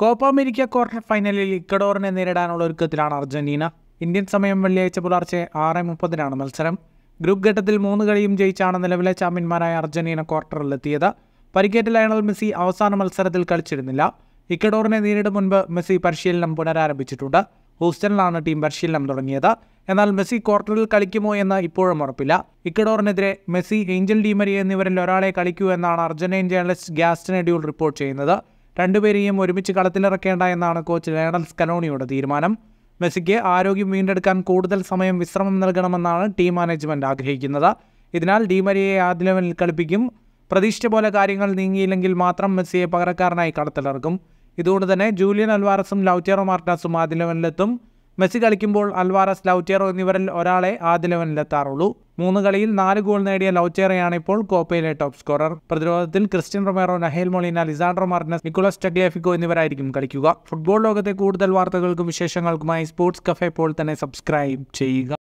Copa America quarter ഫൈനലിൽ ഇക്കഡോറിനെ നേരിടാനുള്ള ഒരുക്കത്തിലാണ് അർജന്റീന ഇന്ത്യൻ സമയം വെള്ളിയാഴ്ച പുലർച്ചെ ആറ് മുപ്പതിനാണ് മത്സരം ഗ്രൂപ്പ് ഘട്ടത്തിൽ മൂന്ന് കളിയും ജയിച്ചാണ് നിലവിലെ ചാമ്പ്യന്മാരായ അർജന്റീന ക്വാർട്ടറിലെത്തിയത് പരിക്കേറ്റ ലയണൽ മെസ്സി അവസാന മത്സരത്തിൽ കളിച്ചിരുന്നില്ല ഇക്കഡോറിനെ നേരിടും മുൻപ് മെസ്സി പരിശീലനം പുനരാരംഭിച്ചിട്ടുണ്ട് ഹൂസ്റ്റണിലാണ് ടീം പരിശീലനം തുടങ്ങിയത് എന്നാൽ മെസ്സി ക്വാർട്ടറിൽ കളിക്കുമോ എന്ന് ഇപ്പോഴും ഉറപ്പില്ല ഇക്കഡോറിനെതിരെ മെസ്സി ഏഞ്ചൽ ഡിമരി എന്നിവരിൽ ഒരാളെ കളിക്കൂ എന്നാണ് Argentine journalist Gaston Edul report ചെയ്യുന്നത് രണ്ടുപേരെയും ഒരുമിച്ച് കളത്തിലിറക്കേണ്ട എന്നാണ് കോച്ച് ലയണൽ സ്കലോണിയുടെ തീരുമാനം മെസ്സിക്ക് ആരോഗ്യം വീണ്ടെടുക്കാൻ കൂടുതൽ സമയം വിശ്രമം നൽകണമെന്നാണ് ടീം മാനേജ്മെൻറ്റ് ആഗ്രഹിക്കുന്നത് ഇതിനാൽ ഡിമരിയെ ആദ്യ ലെവലിൽ കളിപ്പിക്കും പ്രതീക്ഷിച്ച പോലെ കാര്യങ്ങൾ നീങ്ങിയില്ലെങ്കിൽ മാത്രം മെസ്സിയെ പകരക്കാരനായി കളത്തിലിറക്കും ഇതുകൊണ്ട് തന്നെ ജൂലിയൻ അൽവാറസും ലൗറ്റേറോ മാർട്ടാസും ആദ്യ ലെവലിലെത്തും മെസ്സി കളിക്കുമ്പോൾ അൽവാറസ് ലൗറ്റേറോ എന്നിവരിൽ ഒരാളെ ആദ്യ ലെവനിലെത്താറുള്ളൂ മൂന്ന് കളിയിൽ നാല് ഗോൾ നേടിയ ലൗച്ചേറയാണ് ഇപ്പോൾ കോപ്പയിലെ ടോപ്പ് സ്കോറർ പ്രതിരോധത്തിൽ Cristian Romero Nahuel Molina Lisandro Martinez Nicolas Tagliafico എന്നിവരായിരിക്കും കളിക്കുക ഫുട്ബോൾ ലോകത്തെ കൂടുതൽ വാർത്തകൾക്കും വിശേഷങ്ങൾക്കുമായി സ്പോർട്സ് കഫേ പോൾ തന്നെ സബ്സ്ക്രൈബ് ചെയ്യുക